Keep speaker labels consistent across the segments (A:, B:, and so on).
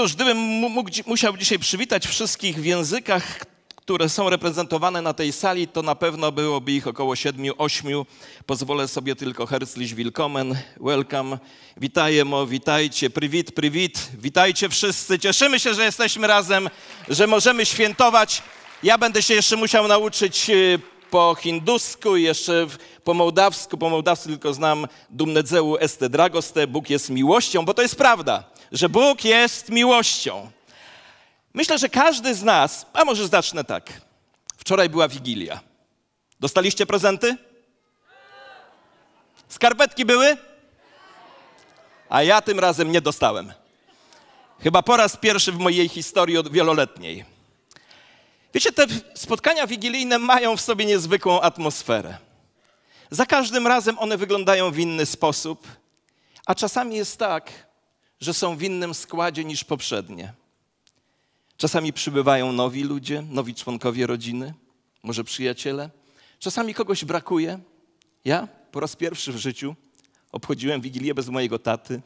A: Cóż, gdybym mógł, musiał dzisiaj przywitać wszystkich w językach, które są reprezentowane na tej sali, to na pewno byłoby ich około siedmiu, ośmiu. Pozwolę sobie tylko herzlich willkommen, welcome, witajemo, witajcie, prywit, prywit, witajcie wszyscy. Cieszymy się, że jesteśmy razem, że możemy świętować. Ja będę się jeszcze musiał nauczyć y, po hindusku i jeszcze po mołdawsku. Po mołdawsku tylko znam Dumnedzeu este dragoste, Bóg jest miłością, bo to jest prawda że Bóg jest miłością. Myślę, że każdy z nas, a może zacznę tak. Wczoraj była Wigilia. Dostaliście prezenty? Skarpetki były? A ja tym razem nie dostałem. Chyba po raz pierwszy w mojej historii wieloletniej. Wiecie, te spotkania wigilijne mają w sobie niezwykłą atmosferę. Za każdym razem one wyglądają w inny sposób, a czasami jest tak, że są w innym składzie niż poprzednie. Czasami przybywają nowi ludzie, nowi członkowie rodziny, może przyjaciele. Czasami kogoś brakuje. Ja po raz pierwszy w życiu obchodziłem Wigilię bez mojego taty.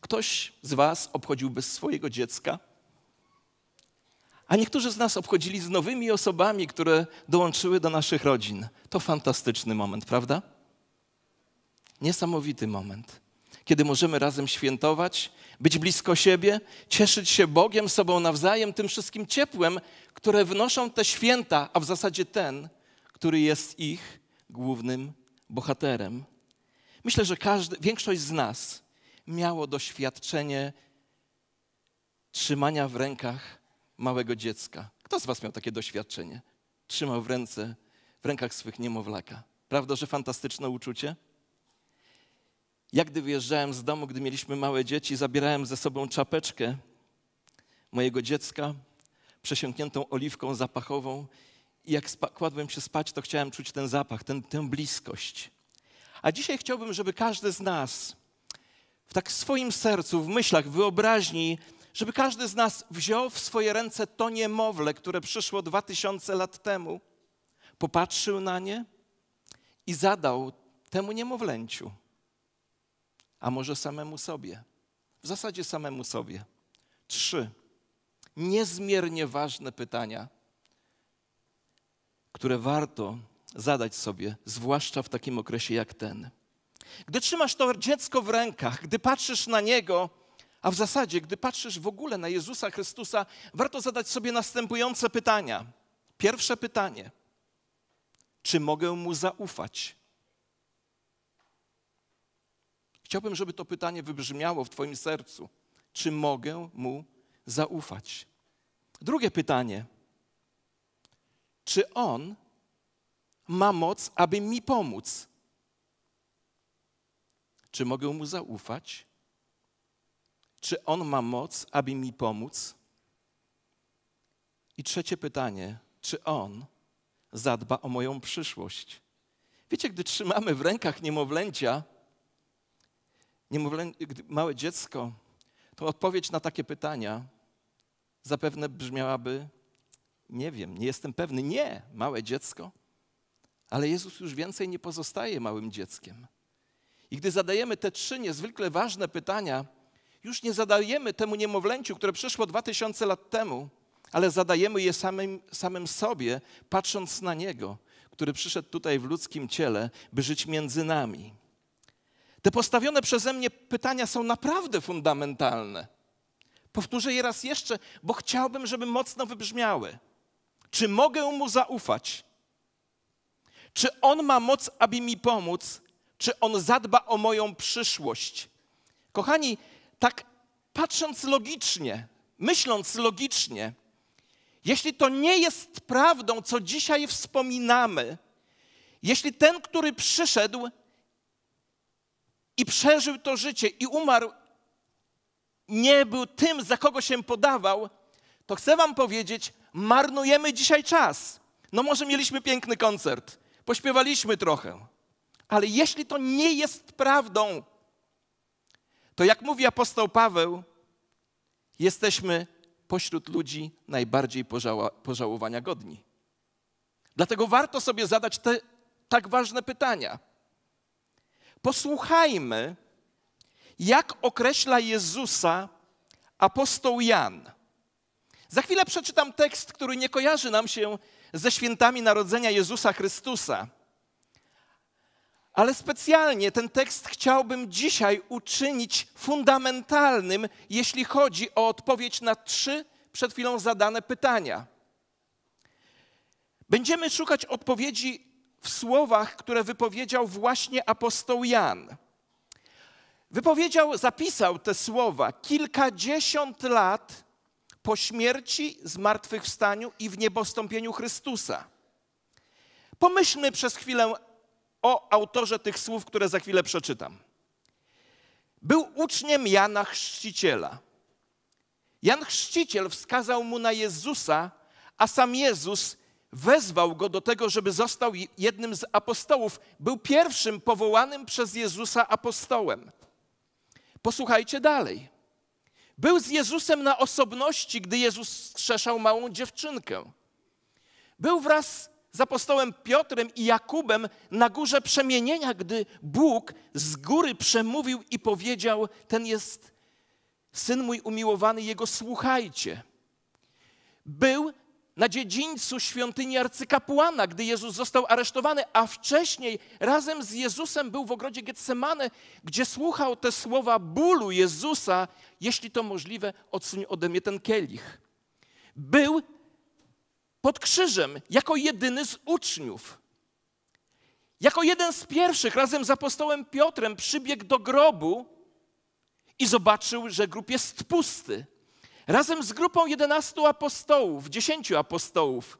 A: Ktoś z Was obchodził bez swojego dziecka. A niektórzy z nas obchodzili z nowymi osobami, które dołączyły do naszych rodzin. To fantastyczny moment, prawda? Niesamowity moment kiedy możemy razem świętować, być blisko siebie, cieszyć się Bogiem, sobą nawzajem, tym wszystkim ciepłem, które wnoszą te święta, a w zasadzie ten, który jest ich głównym bohaterem. Myślę, że każdy, większość z nas miało doświadczenie trzymania w rękach małego dziecka. Kto z Was miał takie doświadczenie? Trzymał w ręce, w rękach swych niemowlaka. Prawda, że fantastyczne uczucie? Ja gdy wyjeżdżałem z domu, gdy mieliśmy małe dzieci, zabierałem ze sobą czapeczkę mojego dziecka, przesiąkniętą oliwką zapachową i jak kładłem się spać, to chciałem czuć ten zapach, ten, tę bliskość. A dzisiaj chciałbym, żeby każdy z nas w tak swoim sercu, w myślach, w wyobraźni, żeby każdy z nas wziął w swoje ręce to niemowlę, które przyszło dwa tysiące lat temu, popatrzył na nie i zadał temu niemowlęciu – a może samemu sobie. W zasadzie samemu sobie. Trzy niezmiernie ważne pytania, które warto zadać sobie, zwłaszcza w takim okresie jak ten. Gdy trzymasz to dziecko w rękach, gdy patrzysz na niego, a w zasadzie, gdy patrzysz w ogóle na Jezusa Chrystusa, warto zadać sobie następujące pytania. Pierwsze pytanie: czy mogę mu zaufać? Chciałbym, żeby to pytanie wybrzmiało w Twoim sercu. Czy mogę Mu zaufać? Drugie pytanie. Czy On ma moc, aby mi pomóc? Czy mogę Mu zaufać? Czy On ma moc, aby mi pomóc? I trzecie pytanie. Czy On zadba o moją przyszłość? Wiecie, gdy trzymamy w rękach niemowlęcia, niemowlę, małe dziecko, to odpowiedź na takie pytania zapewne brzmiałaby: Nie wiem, nie jestem pewny. Nie, małe dziecko. Ale Jezus już więcej nie pozostaje małym dzieckiem. I gdy zadajemy te trzy niezwykle ważne pytania, już nie zadajemy temu niemowlęciu, które przyszło dwa tysiące lat temu, ale zadajemy je samym, samym sobie, patrząc na Niego, który przyszedł tutaj w ludzkim ciele, by żyć między nami. Te postawione przeze mnie pytania są naprawdę fundamentalne. Powtórzę je raz jeszcze, bo chciałbym, żeby mocno wybrzmiały. Czy mogę mu zaufać? Czy on ma moc, aby mi pomóc? Czy on zadba o moją przyszłość? Kochani, tak patrząc logicznie, myśląc logicznie, jeśli to nie jest prawdą, co dzisiaj wspominamy, jeśli ten, który przyszedł, i przeżył to życie i umarł, nie był tym, za kogo się podawał, to chcę Wam powiedzieć, marnujemy dzisiaj czas. No może mieliśmy piękny koncert, pośpiewaliśmy trochę, ale jeśli to nie jest prawdą, to jak mówi apostoł Paweł, jesteśmy pośród ludzi najbardziej pożała, pożałowania godni. Dlatego warto sobie zadać te tak ważne pytania. Posłuchajmy, jak określa Jezusa apostoł Jan. Za chwilę przeczytam tekst, który nie kojarzy nam się ze świętami narodzenia Jezusa Chrystusa. Ale specjalnie ten tekst chciałbym dzisiaj uczynić fundamentalnym, jeśli chodzi o odpowiedź na trzy przed chwilą zadane pytania. Będziemy szukać odpowiedzi w słowach, które wypowiedział właśnie apostoł Jan. Wypowiedział, zapisał te słowa kilkadziesiąt lat po śmierci, zmartwychwstaniu i w niebostąpieniu Chrystusa. Pomyślmy przez chwilę o autorze tych słów, które za chwilę przeczytam. Był uczniem Jana Chrzciciela. Jan Chrzciciel wskazał mu na Jezusa, a sam Jezus wezwał go do tego, żeby został jednym z apostołów. Był pierwszym powołanym przez Jezusa apostołem. Posłuchajcie dalej. Był z Jezusem na osobności, gdy Jezus strzeszał małą dziewczynkę. Był wraz z apostołem Piotrem i Jakubem na górze przemienienia, gdy Bóg z góry przemówił i powiedział: Ten jest syn mój umiłowany, jego słuchajcie. Był na dziedzińcu świątyni arcykapłana, gdy Jezus został aresztowany, a wcześniej razem z Jezusem był w ogrodzie Getsemane, gdzie słuchał te słowa bólu Jezusa, jeśli to możliwe, odsuń ode mnie ten kielich. Był pod krzyżem jako jedyny z uczniów. Jako jeden z pierwszych razem z apostołem Piotrem przybiegł do grobu i zobaczył, że grób jest pusty Razem z grupą 11 apostołów, 10 apostołów,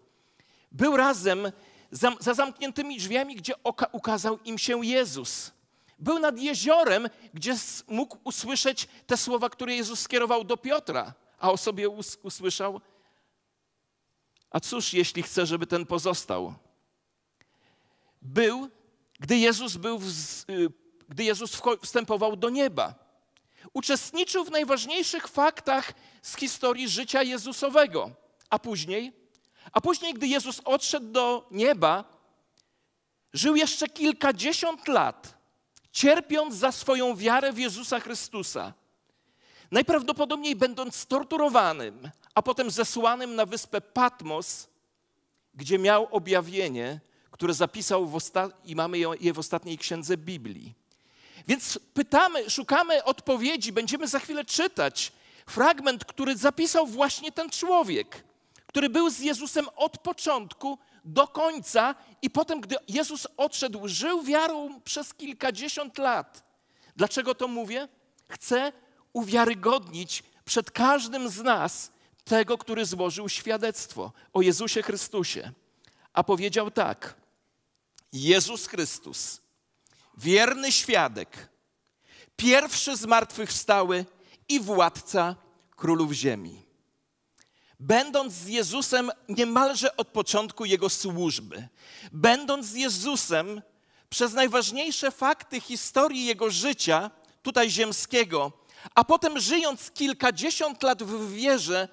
A: był razem za, za zamkniętymi drzwiami, gdzie ukazał im się Jezus. Był nad jeziorem, gdzie mógł usłyszeć te słowa, które Jezus skierował do Piotra, a o sobie us usłyszał: A cóż, jeśli chce, żeby ten pozostał? Był, gdy Jezus, był w, y, gdy Jezus wstępował do nieba. Uczestniczył w najważniejszych faktach z historii życia Jezusowego. A później, a później, gdy Jezus odszedł do nieba, żył jeszcze kilkadziesiąt lat, cierpiąc za swoją wiarę w Jezusa Chrystusa. Najprawdopodobniej będąc torturowanym, a potem zesłanym na wyspę Patmos, gdzie miał objawienie, które zapisał osta- i mamy je w ostatniej księdze Biblii. Więc pytamy, szukamy odpowiedzi, będziemy za chwilę czytać fragment, który zapisał właśnie ten człowiek, który był z Jezusem od początku do końca i potem, gdy Jezus odszedł, żył wiarą przez kilkadziesiąt lat. Dlaczego to mówię? Chcę uwiarygodnić przed każdym z nas tego, który złożył świadectwo o Jezusie Chrystusie. A powiedział tak: Jezus Chrystus wierny świadek, pierwszy zmartwychwstały i władca królów ziemi. Będąc z Jezusem niemalże od początku jego służby, będąc z Jezusem przez najważniejsze fakty historii jego życia, tutaj ziemskiego, a potem żyjąc kilkadziesiąt lat w wierze,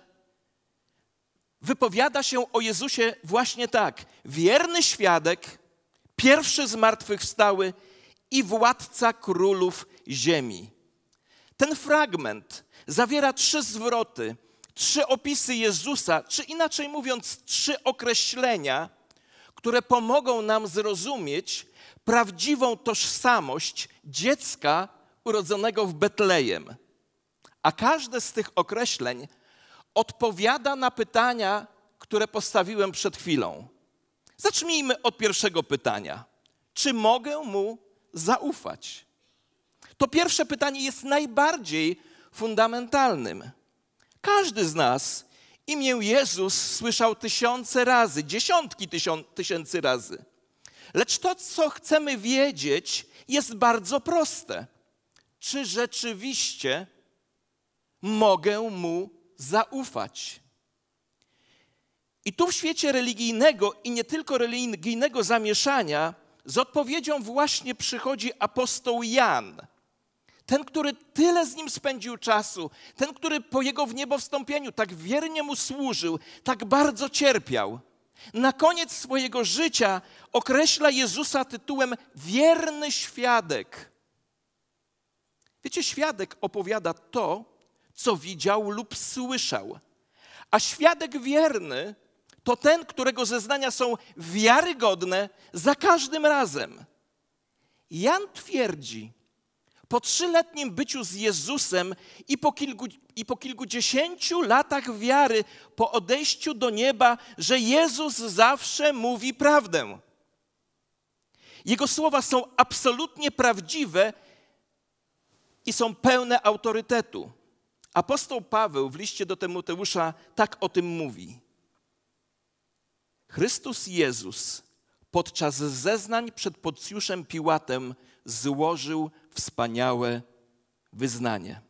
A: wypowiada się o Jezusie właśnie tak: wierny świadek, pierwszy wstały i władca królów ziemi. Ten fragment zawiera trzy zwroty, trzy opisy Jezusa, czy inaczej mówiąc, trzy określenia, które pomogą nam zrozumieć prawdziwą tożsamość dziecka urodzonego w Betlejem. A każde z tych określeń odpowiada na pytania, które postawiłem przed chwilą. Zacznijmy od pierwszego pytania: czy mogę mu zaufać? To pierwsze pytanie jest najbardziej fundamentalnym. Każdy z nas imię Jezus słyszał tysiące razy, dziesiątki tysięcy razy. Lecz to, co chcemy wiedzieć, jest bardzo proste. Czy rzeczywiście mogę mu zaufać? I tu w świecie religijnego i nie tylko religijnego zamieszania z odpowiedzią właśnie przychodzi apostoł Jan. Ten, który tyle z nim spędził czasu, ten, który po jego wniebowstąpieniu tak wiernie mu służył, tak bardzo cierpiał. Na koniec swojego życia określa Jezusa tytułem wierny świadek. Wiecie, świadek opowiada to, co widział lub słyszał, a świadek wierny to ten, którego zeznania są wiarygodne za każdym razem. Jan twierdzi, po trzyletnim byciu z Jezusem i po, kilku, i po kilkudziesięciu latach wiary, po odejściu do nieba, że Jezus zawsze mówi prawdę. Jego słowa są absolutnie prawdziwe i są pełne autorytetu. Apostoł Paweł w liście do Tymoteusza tak o tym mówi. Chrystus Jezus podczas zeznań przed Poncjuszem Piłatem złożył wspaniałe wyznanie.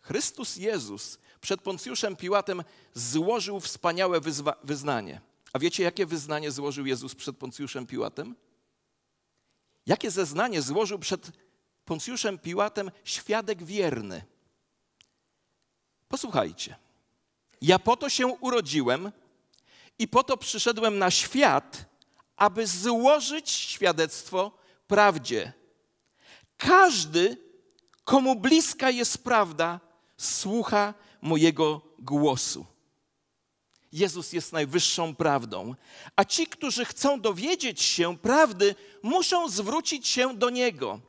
A: Chrystus Jezus przed Poncjuszem Piłatem złożył wspaniałe wyznanie. A wiecie, jakie wyznanie złożył Jezus przed Poncjuszem Piłatem? Jakie zeznanie złożył przed Poncjuszem Piłatem świadek wierny? Posłuchajcie. Ja po to się urodziłem, i po to przyszedłem na świat, aby złożyć świadectwo prawdzie. Każdy, komu bliska jest prawda, słucha mojego głosu. Jezus jest najwyższą prawdą, a ci, którzy chcą dowiedzieć się prawdy, muszą zwrócić się do Niego.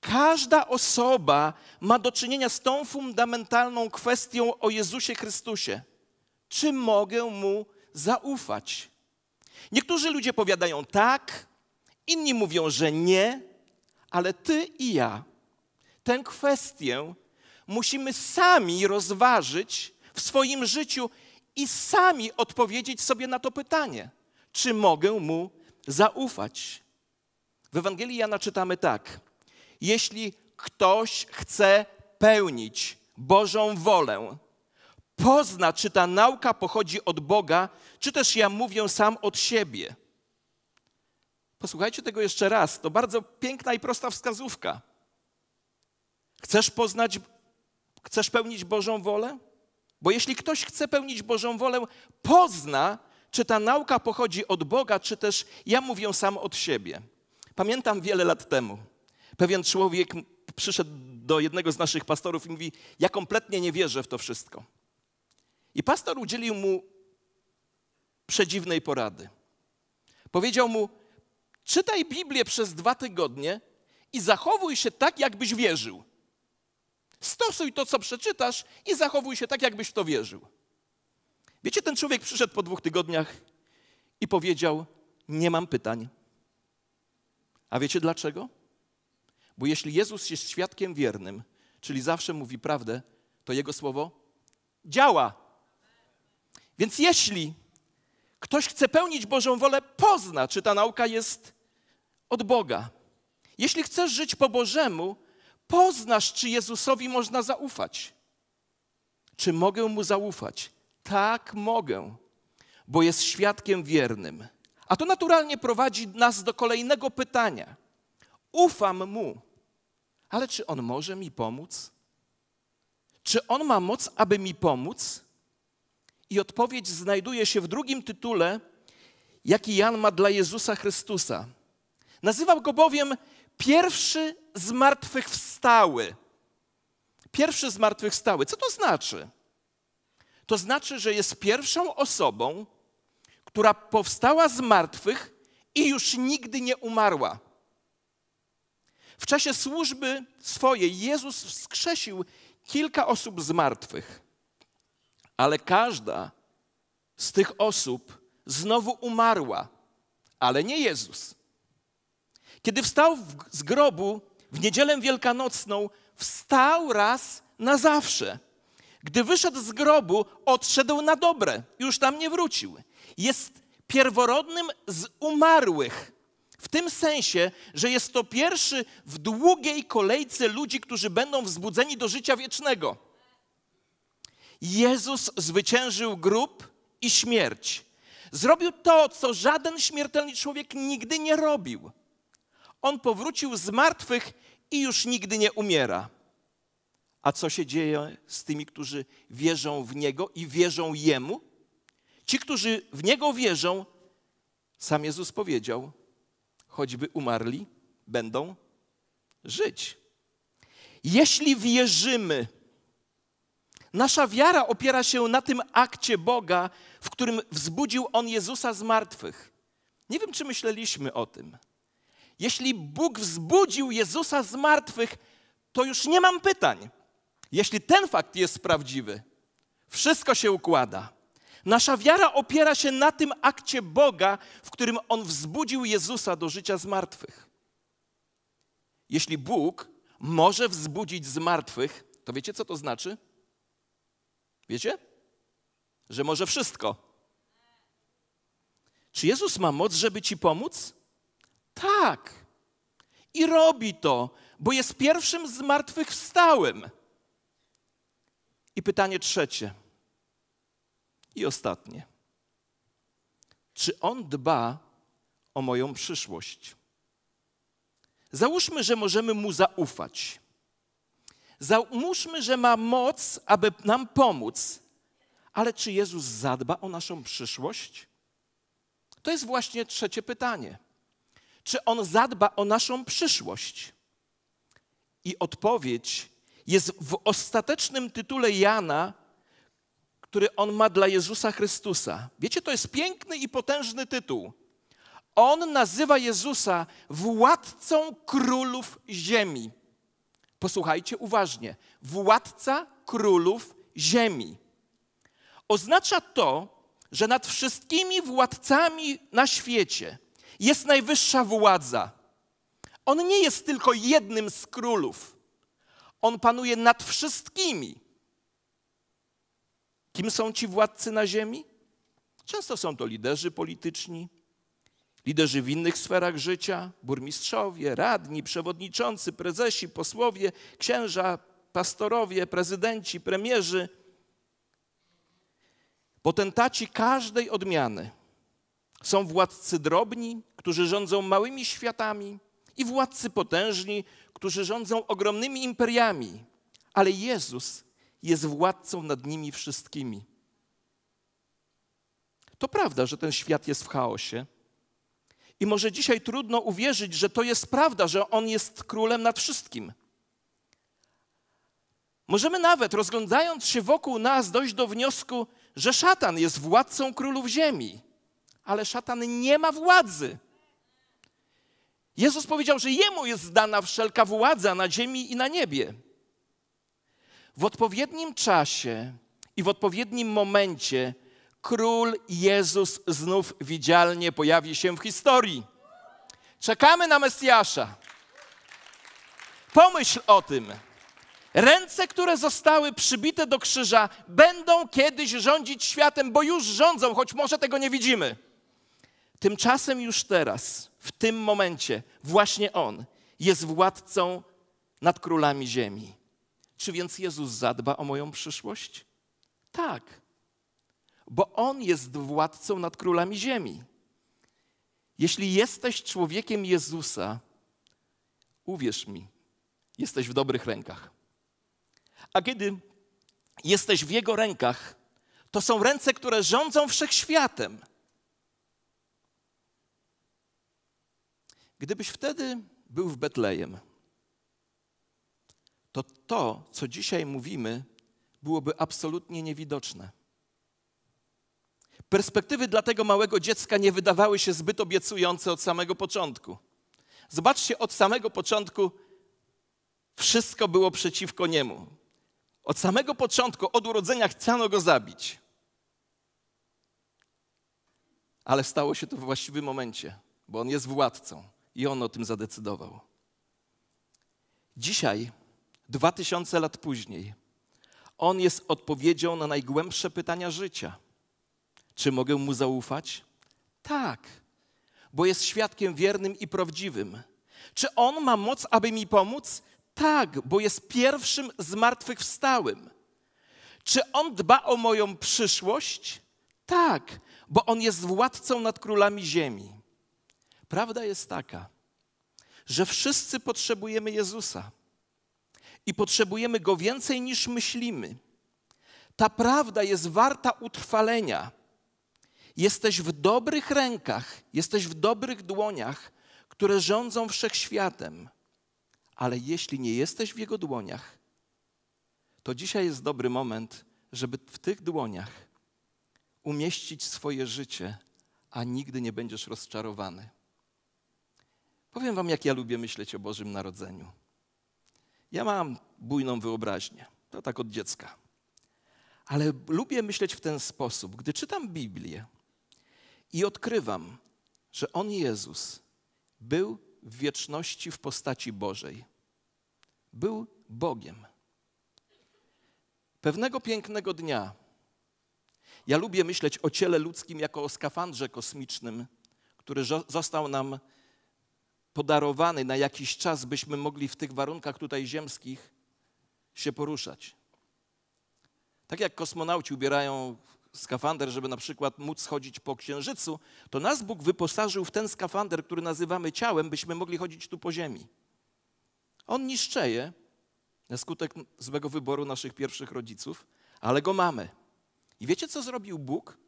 A: Każda osoba ma do czynienia z tą fundamentalną kwestią o Jezusie Chrystusie czy mogę mu zaufać? Niektórzy ludzie powiadają tak, inni mówią, że nie, ale ty i ja tę kwestię musimy sami rozważyć w swoim życiu i sami odpowiedzieć sobie na to pytanie: czy mogę mu zaufać? W Ewangelii Jana czytamy tak: Jeśli ktoś chce pełnić Bożą wolę, pozna, czy ta nauka pochodzi od Boga, czy też ja mówię sam od siebie. Posłuchajcie tego jeszcze raz. To bardzo piękna i prosta wskazówka. Chcesz poznać, chcesz pełnić Bożą wolę? Bo jeśli ktoś chce pełnić Bożą wolę, pozna, czy ta nauka pochodzi od Boga, czy też ja mówię sam od siebie. Pamiętam wiele lat temu. Pewien człowiek przyszedł do jednego z naszych pastorów i mówi: Ja kompletnie nie wierzę w to wszystko. I pastor udzielił mu przedziwnej porady. Powiedział mu: Czytaj Biblię przez dwa tygodnie i zachowuj się tak, jakbyś wierzył. Stosuj to, co przeczytasz, i zachowuj się tak, jakbyś w to wierzył. Wiecie, ten człowiek przyszedł po dwóch tygodniach i powiedział: Nie mam pytań. A wiecie dlaczego? Bo jeśli Jezus jest świadkiem wiernym, czyli zawsze mówi prawdę, to Jego słowo działa. Więc jeśli ktoś chce pełnić Bożą wolę, pozna, czy ta nauka jest od Boga. Jeśli chcesz żyć po Bożemu, poznasz, czy Jezusowi można zaufać. Czy mogę mu zaufać? Tak, mogę, bo jest świadkiem wiernym. A to naturalnie prowadzi nas do kolejnego pytania. Ufam mu, ale czy on może mi pomóc? Czy on ma moc, aby mi pomóc? I odpowiedź znajduje się w drugim tytule, jaki Jan ma dla Jezusa Chrystusa. Nazywał go bowiem pierwszy z martwych wstały, Pierwszy z martwych wstały. Co to znaczy? To znaczy, że jest pierwszą osobą, która powstała z martwych i już nigdy nie umarła. W czasie służby swojej Jezus wskrzesił kilka osób z martwych ale każda z tych osób znowu umarła, ale nie Jezus. Kiedy wstał z grobu w niedzielę wielkanocną, wstał raz na zawsze. Gdy wyszedł z grobu, odszedł na dobre, już tam nie wrócił. Jest pierworodnym z umarłych. W tym sensie, że jest to pierwszy w długiej kolejce ludzi, którzy będą wzbudzeni do życia wiecznego. Jezus zwyciężył grób i śmierć. Zrobił to, co żaden śmiertelny człowiek nigdy nie robił. On powrócił z martwych i już nigdy nie umiera. A co się dzieje z tymi, którzy wierzą w Niego i wierzą Jemu? Ci, którzy w Niego wierzą, sam Jezus powiedział, choćby umarli, będą żyć. Jeśli wierzymy, Nasza wiara opiera się na tym akcie Boga, w którym wzbudził On Jezusa z martwych. Nie wiem, czy myśleliśmy o tym. Jeśli Bóg wzbudził Jezusa z martwych, to już nie mam pytań. Jeśli ten fakt jest prawdziwy, wszystko się układa. Nasza wiara opiera się na tym akcie Boga, w którym On wzbudził Jezusa do życia z martwych. Jeśli Bóg może wzbudzić z martwych, to wiecie, co to znaczy? Wiecie? Że może wszystko. Czy Jezus ma moc, żeby ci pomóc? Tak. I robi to, bo jest pierwszym zmartwychwstałym. I pytanie trzecie i ostatnie. Czy On dba o moją przyszłość? Załóżmy, że możemy Mu zaufać Załóżmy, że ma moc, aby nam pomóc, ale czy Jezus zadba o naszą przyszłość? To jest właśnie trzecie pytanie. Czy On zadba o naszą przyszłość? I odpowiedź jest w ostatecznym tytule Jana, który on ma dla Jezusa Chrystusa. Wiecie, to jest piękny i potężny tytuł. On nazywa Jezusa władcą królów ziemi posłuchajcie uważnie, władca królów ziemi. Oznacza to, że nad wszystkimi władcami na świecie jest najwyższa władza. On nie jest tylko jednym z królów. On panuje nad wszystkimi. Kim są ci władcy na ziemi? Często są to liderzy polityczni, liderzy w innych sferach życia, burmistrzowie, radni, przewodniczący, prezesi, posłowie, księża, pastorowie, prezydenci, premierzy, potentaci każdej odmiany. Są władcy drobni, którzy rządzą małymi światami, i władcy potężni, którzy rządzą ogromnymi imperiami, ale Jezus jest władcą nad nimi wszystkimi. To prawda, że ten świat jest w chaosie i może dzisiaj trudno uwierzyć, że to jest prawda, że On jest królem nad wszystkim. Możemy nawet, rozglądając się wokół nas, dojść do wniosku, że szatan jest władcą królów ziemi, ale szatan nie ma władzy. Jezus powiedział, że jemu jest dana wszelka władza na ziemi i na niebie. W odpowiednim czasie i w odpowiednim momencie Król Jezus znów widzialnie pojawi się w historii. Czekamy na Mesjasza. Pomyśl o tym. Ręce, które zostały przybite do krzyża, będą kiedyś rządzić światem, bo już rządzą, choć może tego nie widzimy. Tymczasem już teraz, w tym momencie, właśnie On jest władcą nad królami ziemi. Czy więc Jezus zadba o moją przyszłość? Tak bo On jest władcą nad królami ziemi. Jeśli jesteś człowiekiem Jezusa, uwierz mi, jesteś w dobrych rękach. A kiedy jesteś w Jego rękach, to są ręce, które rządzą wszechświatem. Gdybyś wtedy był w Betlejem, to to, co dzisiaj mówimy, byłoby absolutnie niewidoczne. Perspektywy dla tego małego dziecka nie wydawały się zbyt obiecujące od samego początku. Zobaczcie, od samego początku wszystko było przeciwko niemu. Od samego początku, od urodzenia chciano go zabić. Ale stało się to w właściwym momencie, bo on jest władcą i on o tym zadecydował. Dzisiaj, dwa tysiące lat później, on jest odpowiedzią na najgłębsze pytania życia – czy mogę mu zaufać? Tak, bo jest świadkiem wiernym i prawdziwym. Czy on ma moc, aby mi pomóc? Tak, bo jest pierwszym zmartwychwstałym. Czy on dba o moją przyszłość? Tak, bo on jest władcą nad królami ziemi. Prawda jest taka, że wszyscy potrzebujemy Jezusa i potrzebujemy go więcej niż myślimy. Ta prawda jest warta utrwalenia Jesteś w dobrych rękach, jesteś w dobrych dłoniach, które rządzą wszechświatem. Ale jeśli nie jesteś w Jego dłoniach, to dzisiaj jest dobry moment, żeby w tych dłoniach umieścić swoje życie, a nigdy nie będziesz rozczarowany. Powiem Wam, jak ja lubię myśleć o Bożym Narodzeniu. Ja mam bujną wyobraźnię, to tak od dziecka. Ale lubię myśleć w ten sposób. Gdy czytam Biblię, i odkrywam, że On Jezus był w wieczności w postaci Bożej. Był Bogiem. Pewnego pięknego dnia, ja lubię myśleć o ciele ludzkim jako o skafandrze kosmicznym, który został nam podarowany na jakiś czas, byśmy mogli w tych warunkach tutaj ziemskich się poruszać. Tak jak kosmonauci ubierają skafander, żeby na przykład móc chodzić po księżycu, to nas Bóg wyposażył w ten skafander, który nazywamy ciałem, byśmy mogli chodzić tu po ziemi. On niszczeje na skutek złego wyboru naszych pierwszych rodziców, ale go mamy. I wiecie, co zrobił Bóg?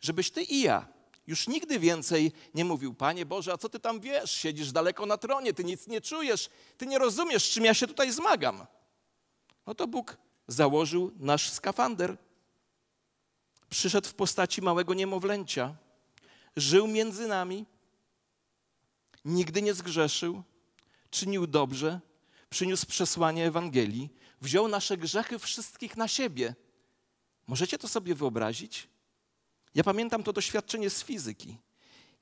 A: Żebyś ty i ja już nigdy więcej nie mówił, Panie Boże, a co ty tam wiesz? Siedzisz daleko na tronie, ty nic nie czujesz, ty nie rozumiesz, czym ja się tutaj zmagam. No to Bóg założył nasz skafander, przyszedł w postaci małego niemowlęcia, żył między nami, nigdy nie zgrzeszył, czynił dobrze, przyniósł przesłanie Ewangelii, wziął nasze grzechy wszystkich na siebie. Możecie to sobie wyobrazić? Ja pamiętam to doświadczenie z fizyki.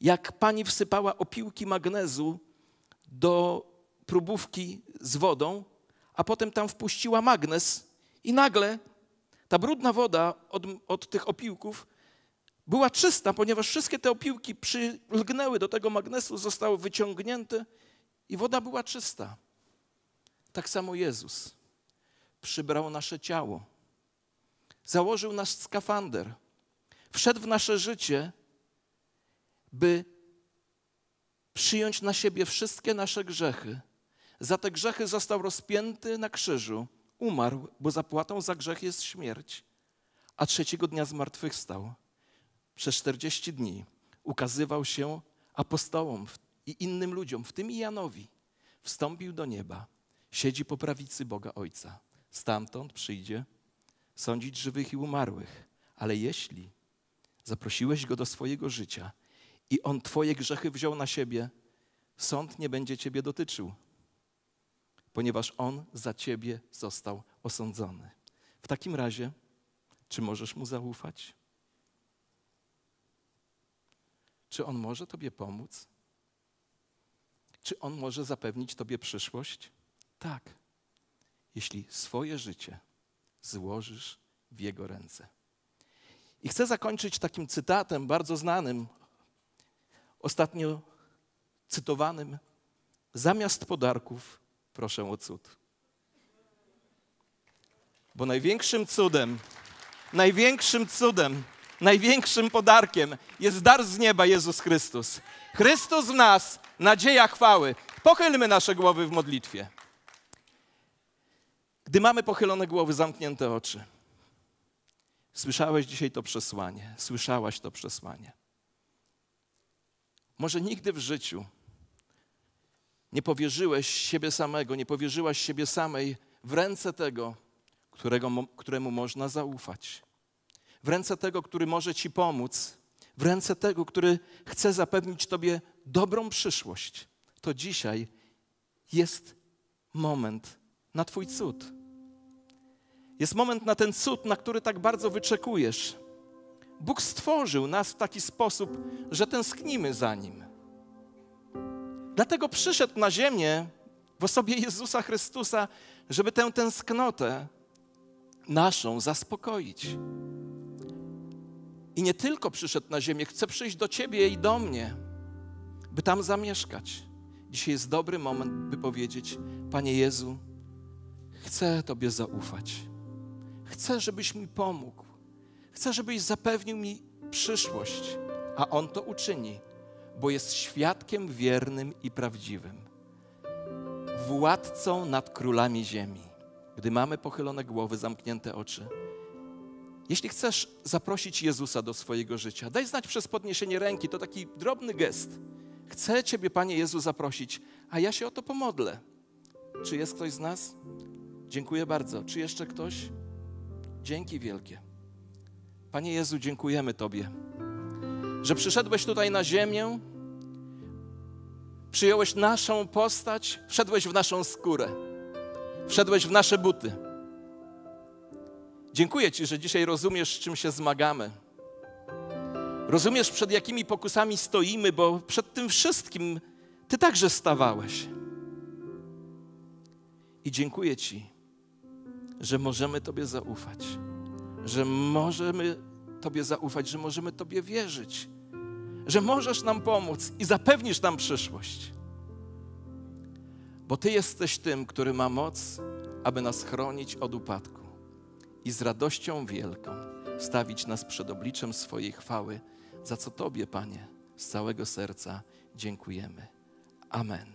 A: Jak pani wsypała opiłki magnezu do próbówki z wodą, a potem tam wpuściła magnes i nagle ta brudna woda od, od tych opiłków była czysta, ponieważ wszystkie te opiłki przylgnęły do tego magnesu, zostały wyciągnięte i woda była czysta. Tak samo Jezus przybrał nasze ciało, założył nasz skafander, wszedł w nasze życie, by przyjąć na siebie wszystkie nasze grzechy. Za te grzechy został rozpięty na krzyżu umarł, bo zapłatą za grzech jest śmierć, a trzeciego dnia zmartwychwstał. Przez 40 dni ukazywał się apostołom i innym ludziom, w tym i Janowi. Wstąpił do nieba, siedzi po prawicy Boga Ojca. Stamtąd przyjdzie sądzić żywych i umarłych. Ale jeśli zaprosiłeś go do swojego życia i on twoje grzechy wziął na siebie, sąd nie będzie ciebie dotyczył ponieważ On za ciebie został osądzony. W takim razie, czy możesz Mu zaufać? Czy On może Tobie pomóc? Czy On może zapewnić Tobie przyszłość? Tak, jeśli swoje życie złożysz w Jego ręce. I chcę zakończyć takim cytatem bardzo znanym, ostatnio cytowanym. Zamiast podarków Proszę o cud. Bo największym cudem, największym cudem, największym podarkiem jest dar z nieba Jezus Chrystus. Chrystus w nas, nadzieja chwały. Pochylmy nasze głowy w modlitwie. Gdy mamy pochylone głowy, zamknięte oczy. Słyszałeś dzisiaj to przesłanie, słyszałaś to przesłanie. Może nigdy w życiu nie powierzyłeś siebie samego, nie powierzyłaś siebie samej w ręce tego, którego, któremu można zaufać. W ręce tego, który może Ci pomóc, w ręce tego, który chce zapewnić Tobie dobrą przyszłość. To dzisiaj jest moment na Twój cud. Jest moment na ten cud, na który tak bardzo wyczekujesz. Bóg stworzył nas w taki sposób, że tęsknimy za Nim. Dlatego przyszedł na ziemię w osobie Jezusa Chrystusa, żeby tę tęsknotę naszą zaspokoić. I nie tylko przyszedł na ziemię, chce przyjść do Ciebie i do mnie, by tam zamieszkać. Dzisiaj jest dobry moment, by powiedzieć: Panie Jezu, chcę Tobie zaufać. Chcę, żebyś mi pomógł. Chcę, żebyś zapewnił mi przyszłość, a On to uczyni bo jest świadkiem wiernym i prawdziwym, władcą nad królami ziemi, gdy mamy pochylone głowy, zamknięte oczy. Jeśli chcesz zaprosić Jezusa do swojego życia, daj znać przez podniesienie ręki, to taki drobny gest. Chcę Ciebie, Panie Jezu, zaprosić, a ja się o to pomodlę. Czy jest ktoś z nas? Dziękuję bardzo. Czy jeszcze ktoś? Dzięki wielkie. Panie Jezu, dziękujemy Tobie że przyszedłeś tutaj na ziemię, przyjąłeś naszą postać, wszedłeś w naszą skórę, wszedłeś w nasze buty. Dziękuję Ci, że dzisiaj rozumiesz, z czym się zmagamy. Rozumiesz, przed jakimi pokusami stoimy, bo przed tym wszystkim Ty także stawałeś. I dziękuję Ci, że możemy Tobie zaufać, że możemy Tobie zaufać, że możemy Tobie wierzyć że możesz nam pomóc i zapewnisz nam przyszłość. Bo Ty jesteś tym, który ma moc, aby nas chronić od upadku i z radością wielką stawić nas przed obliczem swojej chwały, za co Tobie, Panie, z całego serca dziękujemy. Amen.